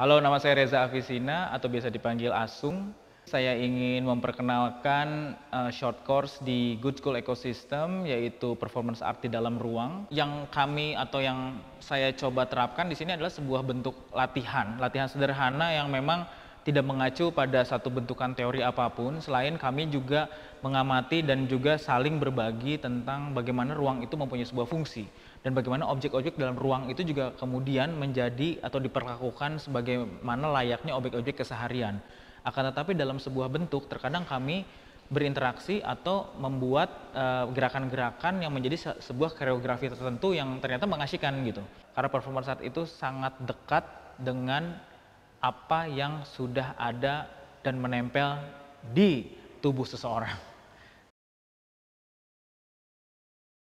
Halo, nama saya Reza Avisina atau biasa dipanggil Asung. Saya ingin memperkenalkan uh, short course di Good School Ecosystem yaitu performance art di dalam ruang. Yang kami atau yang saya coba terapkan di sini adalah sebuah bentuk latihan, latihan sederhana yang memang tidak mengacu pada satu bentukan teori apapun selain kami juga mengamati dan juga saling berbagi tentang bagaimana ruang itu mempunyai sebuah fungsi dan bagaimana objek-objek dalam ruang itu juga kemudian menjadi atau diperlakukan sebagaimana layaknya objek-objek keseharian. Akan tetapi dalam sebuah bentuk terkadang kami berinteraksi atau membuat eh, gerakan-gerakan uh, yang menjadi se sebuah koreografi tertentu yang ternyata mengasihkan gitu. Karena performer saat itu sangat dekat dengan apa yang sudah ada dan menempel di tubuh seseorang.